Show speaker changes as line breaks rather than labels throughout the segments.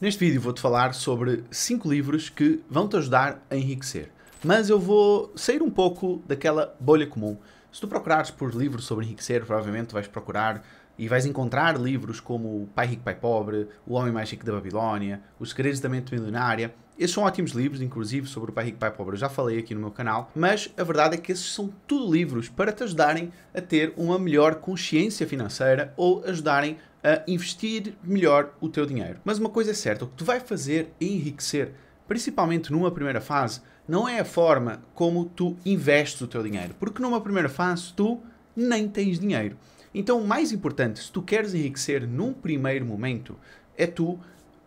Neste vídeo vou-te falar sobre 5 livros que vão te ajudar a enriquecer, mas eu vou sair um pouco daquela bolha comum. Se tu procurares por livros sobre enriquecer, provavelmente vais procurar e vais encontrar livros como Pai Rico, Pai Pobre, O Homem Mais Rico da Babilónia, Os Segredos da Mente Milionária. Esses são ótimos livros, inclusive sobre o Pai Rico, Pai Pobre, eu já falei aqui no meu canal, mas a verdade é que esses são tudo livros para te ajudarem a ter uma melhor consciência financeira ou ajudarem a investir melhor o teu dinheiro. Mas uma coisa é certa, o que tu vai fazer é enriquecer, principalmente numa primeira fase, não é a forma como tu investes o teu dinheiro, porque numa primeira fase tu nem tens dinheiro. Então, o mais importante, se tu queres enriquecer num primeiro momento, é tu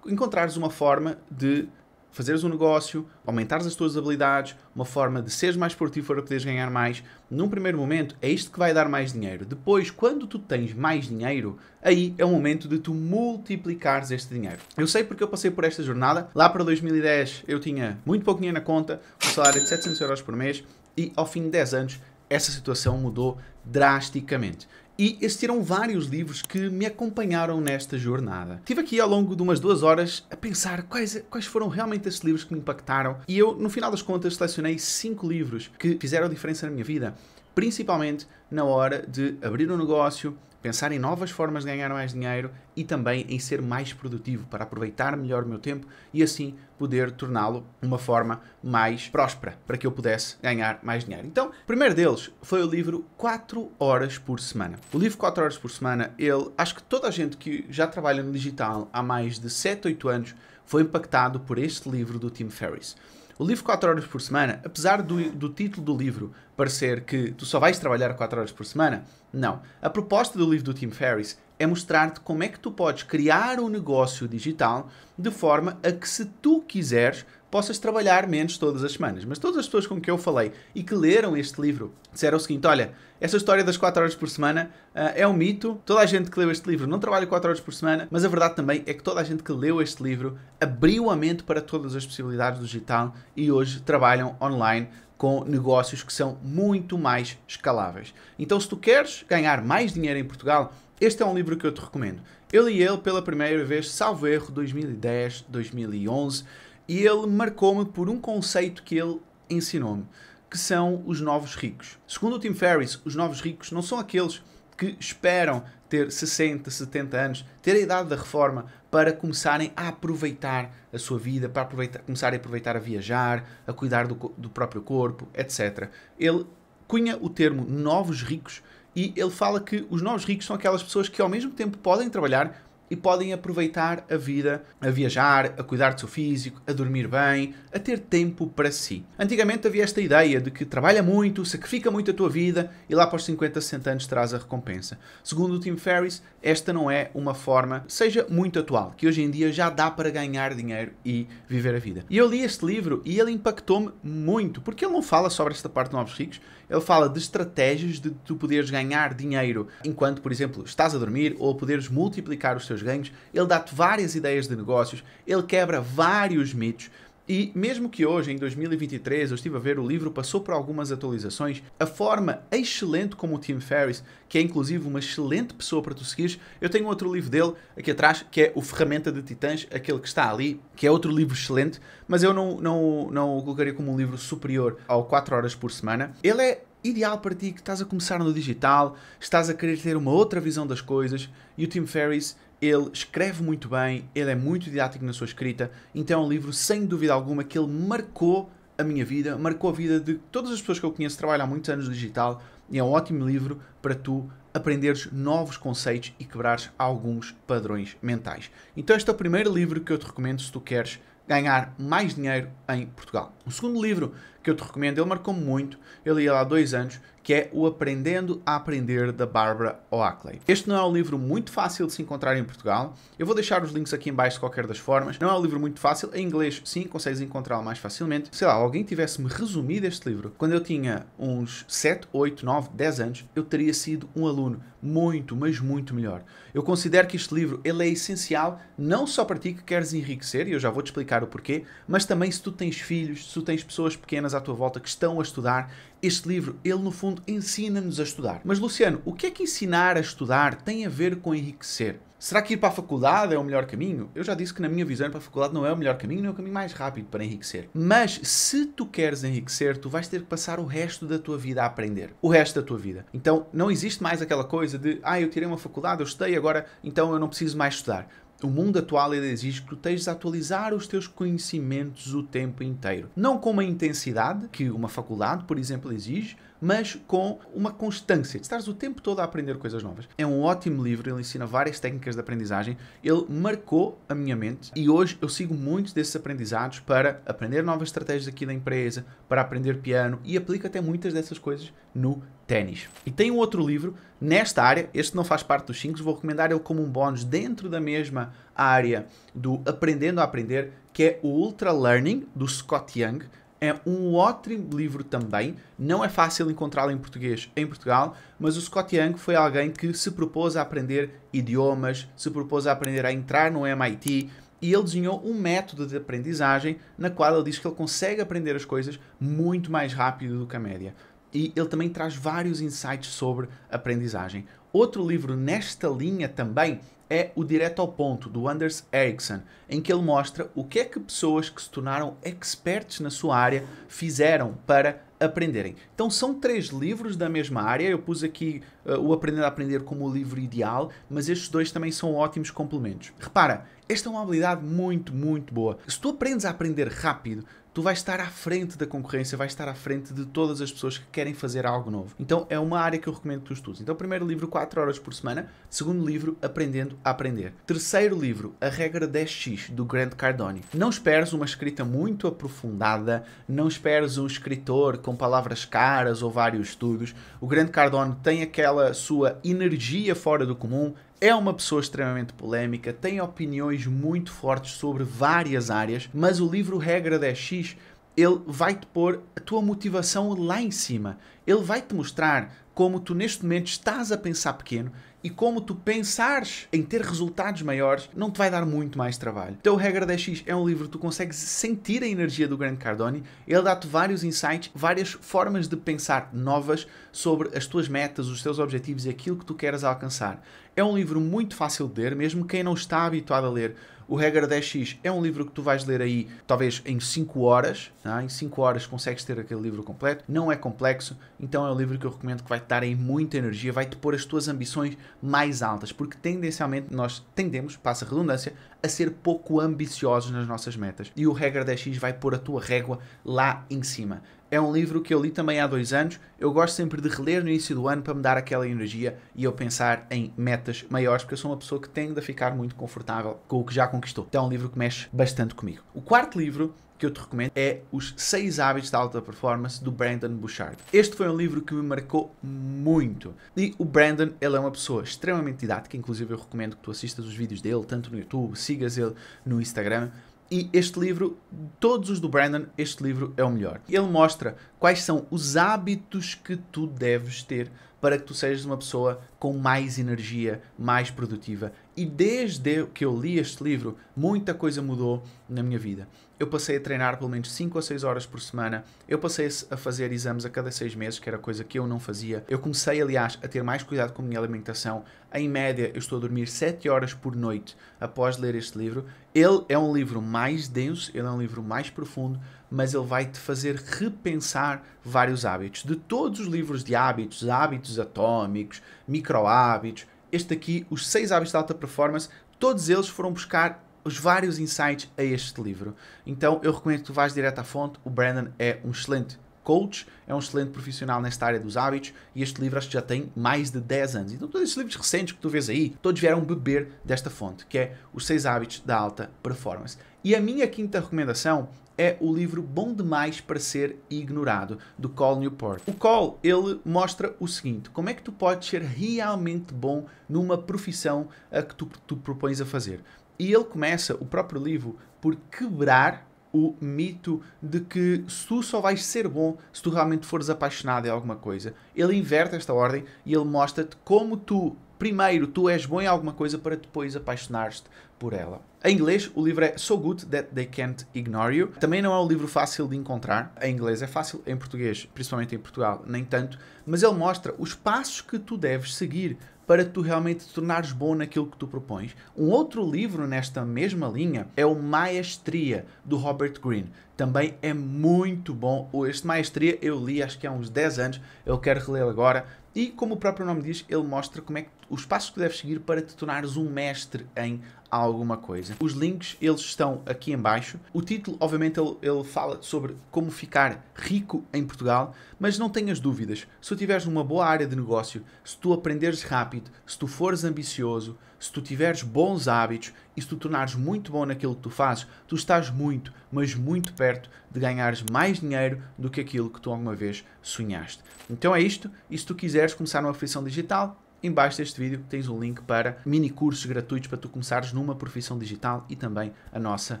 encontrares uma forma de fazeres um negócio, aumentares as tuas habilidades, uma forma de seres mais esportivo para poderes ganhar mais. Num primeiro momento, é isto que vai dar mais dinheiro. Depois, quando tu tens mais dinheiro, aí é o momento de tu multiplicares este dinheiro. Eu sei porque eu passei por esta jornada. Lá para 2010, eu tinha muito pouco dinheiro na conta, um salário de 700 euros por mês, e ao fim de 10 anos, essa situação mudou drasticamente e existiram vários livros que me acompanharam nesta jornada. Tive aqui ao longo de umas duas horas a pensar quais, quais foram realmente esses livros que me impactaram e eu, no final das contas, selecionei cinco livros que fizeram diferença na minha vida principalmente na hora de abrir um negócio, pensar em novas formas de ganhar mais dinheiro e também em ser mais produtivo para aproveitar melhor o meu tempo e assim poder torná-lo uma forma mais próspera para que eu pudesse ganhar mais dinheiro. Então, o primeiro deles foi o livro 4 horas por semana. O livro 4 horas por semana, ele, acho que toda a gente que já trabalha no digital há mais de 7, 8 anos foi impactado por este livro do Tim Ferriss. O livro 4 horas por semana, apesar do, do título do livro parecer que tu só vais trabalhar 4 horas por semana, não. A proposta do livro do Tim Ferriss é mostrar-te como é que tu podes criar um negócio digital de forma a que, se tu quiseres, possas trabalhar menos todas as semanas. Mas todas as pessoas com quem eu falei e que leram este livro disseram o seguinte: olha, essa história das 4 horas por semana uh, é um mito. Toda a gente que leu este livro não trabalha 4 horas por semana, mas a verdade também é que toda a gente que leu este livro abriu a mente para todas as possibilidades do digital e hoje trabalham online com negócios que são muito mais escaláveis. Então, se tu queres ganhar mais dinheiro em Portugal, este é um livro que eu te recomendo. Eu li ele pela primeira vez, salvo erro, 2010, 2011 e ele marcou-me por um conceito que ele ensinou-me, que são os novos ricos. Segundo o Tim Ferriss, os novos ricos não são aqueles que esperam ter 60, 70 anos, ter a idade da reforma para começarem a aproveitar a sua vida, para aproveitar, começar a aproveitar a viajar, a cuidar do, do próprio corpo, etc. Ele cunha o termo novos ricos e ele fala que os novos ricos são aquelas pessoas que ao mesmo tempo podem trabalhar, e podem aproveitar a vida a viajar, a cuidar do seu físico, a dormir bem, a ter tempo para si. Antigamente havia esta ideia de que trabalha muito, sacrifica muito a tua vida e lá para os 50, 60 anos traz a recompensa. Segundo o Tim Ferriss, esta não é uma forma, seja muito atual, que hoje em dia já dá para ganhar dinheiro e viver a vida. E eu li este livro e ele impactou-me muito, porque ele não fala sobre esta parte de Novos Ricos, ele fala de estratégias de tu poderes ganhar dinheiro enquanto, por exemplo, estás a dormir ou poderes multiplicar os teus ganhos. Ele dá-te várias ideias de negócios, ele quebra vários mitos e mesmo que hoje, em 2023, eu estive a ver o livro, passou por algumas atualizações, a forma excelente como o Tim Ferriss, que é inclusive uma excelente pessoa para tu seguires, eu tenho outro livro dele aqui atrás, que é o Ferramenta de Titãs, aquele que está ali, que é outro livro excelente, mas eu não, não, não o colocaria como um livro superior ao 4 horas por semana. Ele é ideal para ti que estás a começar no digital, estás a querer ter uma outra visão das coisas, e o Tim Ferriss ele escreve muito bem, ele é muito didático na sua escrita, então é um livro, sem dúvida alguma, que ele marcou a minha vida, marcou a vida de todas as pessoas que eu conheço, trabalham há muitos anos no digital, e é um ótimo livro para tu aprenderes novos conceitos e quebrares alguns padrões mentais. Então este é o primeiro livro que eu te recomendo se tu queres ganhar mais dinheiro em Portugal. O segundo livro que eu te recomendo, ele marcou muito, ele ia lá há dois anos, que é o Aprendendo a Aprender da Barbara Oakley. Este não é um livro muito fácil de se encontrar em Portugal. Eu vou deixar os links aqui em baixo de qualquer das formas. Não é um livro muito fácil, em inglês sim, consegues encontrá-lo mais facilmente. Sei lá, alguém tivesse-me resumido este livro quando eu tinha uns 7, 8, 9, 10 anos, eu teria sido um aluno muito, mas muito melhor. Eu considero que este livro ele é essencial não só para ti que queres enriquecer, e eu já vou te explicar o porquê, mas também se tu tens filhos, se tu tens pessoas pequenas à tua volta que estão a estudar. Este livro, ele no fundo ensina-nos a estudar. Mas Luciano, o que é que ensinar a estudar tem a ver com enriquecer? Será que ir para a faculdade é o melhor caminho? Eu já disse que, na minha visão, ir para a faculdade não é o melhor caminho, não é o caminho mais rápido para enriquecer. Mas se tu queres enriquecer, tu vais ter que passar o resto da tua vida a aprender. O resto da tua vida. Então não existe mais aquela coisa de, ah, eu tirei uma faculdade, eu estudei, agora então eu não preciso mais estudar. O mundo atual ele exige que tu estejas a atualizar os teus conhecimentos o tempo inteiro. Não com uma intensidade que uma faculdade, por exemplo, exige, mas com uma constância, de estares o tempo todo a aprender coisas novas. É um ótimo livro, ele ensina várias técnicas de aprendizagem, ele marcou a minha mente e hoje eu sigo muitos desses aprendizados para aprender novas estratégias aqui na empresa, para aprender piano e aplico até muitas dessas coisas no ténis. E tem um outro livro nesta área, este não faz parte dos 5, vou recomendar ele como um bónus dentro da mesma área do Aprendendo a Aprender, que é o Ultra Learning, do Scott Young, é um ótimo livro também. Não é fácil encontrá-lo em português em Portugal, mas o Scott Young foi alguém que se propôs a aprender idiomas, se propôs a aprender a entrar no MIT, e ele desenhou um método de aprendizagem na qual ele diz que ele consegue aprender as coisas muito mais rápido do que a média. E ele também traz vários insights sobre aprendizagem. Outro livro nesta linha também é O Direto ao Ponto, do Anders Ericsson, em que ele mostra o que é que pessoas que se tornaram experts na sua área fizeram para aprenderem. Então são três livros da mesma área, eu pus aqui uh, o Aprender a Aprender como o livro ideal, mas estes dois também são ótimos complementos. Repara, esta é uma habilidade muito, muito boa. Se tu aprendes a aprender rápido, tu vais estar à frente da concorrência, vais estar à frente de todas as pessoas que querem fazer algo novo. Então é uma área que eu recomendo que tu estudes. Então, primeiro livro, 4 horas por semana. Segundo livro, Aprendendo a Aprender. Terceiro livro, A Regra 10x, do Grant Cardone. Não esperes uma escrita muito aprofundada, não esperes um escritor com palavras caras ou vários estudos. O Grant Cardone tem aquela sua energia fora do comum, é uma pessoa extremamente polémica, tem opiniões muito fortes sobre várias áreas, mas o livro Regra 10x fiz, ele vai-te pôr a tua motivação lá em cima. Ele vai-te mostrar como tu neste momento estás a pensar pequeno e como tu pensares em ter resultados maiores, não te vai dar muito mais trabalho. Então, Regra 10x é um livro que tu consegues sentir a energia do grande Cardoni. Ele dá-te vários insights, várias formas de pensar novas sobre as tuas metas, os teus objetivos e aquilo que tu queres alcançar. É um livro muito fácil de ler, mesmo quem não está habituado a ler o Regra 10x é um livro que tu vais ler aí, talvez em 5 horas. Tá? Em 5 horas consegues ter aquele livro completo. Não é complexo, então é um livro que eu recomendo que vai te dar aí muita energia, vai te pôr as tuas ambições mais altas, porque tendencialmente nós tendemos, passa a redundância, a ser pouco ambiciosos nas nossas metas. E o Regra 10x vai pôr a tua régua lá em cima. É um livro que eu li também há dois anos. Eu gosto sempre de reler no início do ano para me dar aquela energia e eu pensar em metas maiores, porque eu sou uma pessoa que tende a ficar muito confortável com o que já conquistou. Então é um livro que mexe bastante comigo. O quarto livro que eu te recomendo é Os 6 Hábitos da Alta Performance, do Brandon Bouchard. Este foi um livro que me marcou muito. E o Brandon, ele é uma pessoa extremamente didática, inclusive eu recomendo que tu assistas os vídeos dele, tanto no YouTube, sigas ele no Instagram, e este livro, todos os do Brandon, este livro é o melhor. Ele mostra quais são os hábitos que tu deves ter para que tu sejas uma pessoa com mais energia, mais produtiva e desde que eu li este livro, muita coisa mudou na minha vida. Eu passei a treinar pelo menos 5 ou 6 horas por semana, eu passei a fazer exames a cada 6 meses, que era coisa que eu não fazia. Eu comecei, aliás, a ter mais cuidado com a minha alimentação. Em média, eu estou a dormir 7 horas por noite após ler este livro. Ele é um livro mais denso, ele é um livro mais profundo, mas ele vai te fazer repensar vários hábitos. De todos os livros de hábitos, hábitos atômicos, micro hábitos, este aqui, Os 6 Hábitos de Alta Performance, todos eles foram buscar os vários insights a este livro. Então eu recomendo que tu vás direto à fonte. O Brandon é um excelente coach, é um excelente profissional nesta área dos hábitos e este livro acho que já tem mais de 10 anos. Então todos estes livros recentes que tu vês aí, todos vieram beber desta fonte, que é Os 6 Hábitos da Alta Performance. E a minha quinta recomendação é o livro Bom Demais para Ser Ignorado, do Cole Newport. O Cole, ele mostra o seguinte, como é que tu podes ser realmente bom numa profissão a que tu, tu propões a fazer. E ele começa o próprio livro por quebrar o mito de que tu só vais ser bom se tu realmente fores apaixonado em alguma coisa. Ele inverte esta ordem e ele mostra-te como tu primeiro tu és bom em alguma coisa para depois apaixonar-te por ela. Em inglês, o livro é So Good That They Can't Ignore You. Também não é um livro fácil de encontrar. Em inglês é fácil, em português, principalmente em Portugal, nem tanto. Mas ele mostra os passos que tu deves seguir para tu realmente te tornares bom naquilo que tu propões. Um outro livro nesta mesma linha é o Maestria, do Robert Greene. Também é muito bom. Este Maestria eu li acho que há uns 10 anos, eu quero reler agora. E como o próprio nome diz, ele mostra como é que os passos que deves seguir para te tornares um mestre em alguma coisa. Os links, eles estão aqui em baixo. O título, obviamente, ele, ele fala sobre como ficar rico em Portugal, mas não tenhas dúvidas. Se tu tiveres uma boa área de negócio, se tu aprenderes rápido, se tu fores ambicioso, se tu tiveres bons hábitos e se tu tornares muito bom naquilo que tu fazes, tu estás muito, mas muito perto de ganhares mais dinheiro do que aquilo que tu alguma vez sonhaste. Então é isto. E se tu quiseres começar uma profissão digital, Embaixo deste vídeo tens um link para mini cursos gratuitos para tu começares numa profissão digital e também a nossa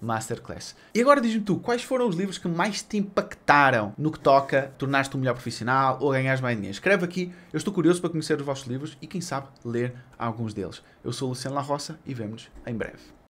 masterclass. E agora diz-me tu, quais foram os livros que mais te impactaram no que toca tornar-te um melhor profissional ou ganhares mais dinheiro? Escreve aqui, eu estou curioso para conhecer os vossos livros e quem sabe ler alguns deles. Eu sou o Luciano La Roça e vemos nos em breve.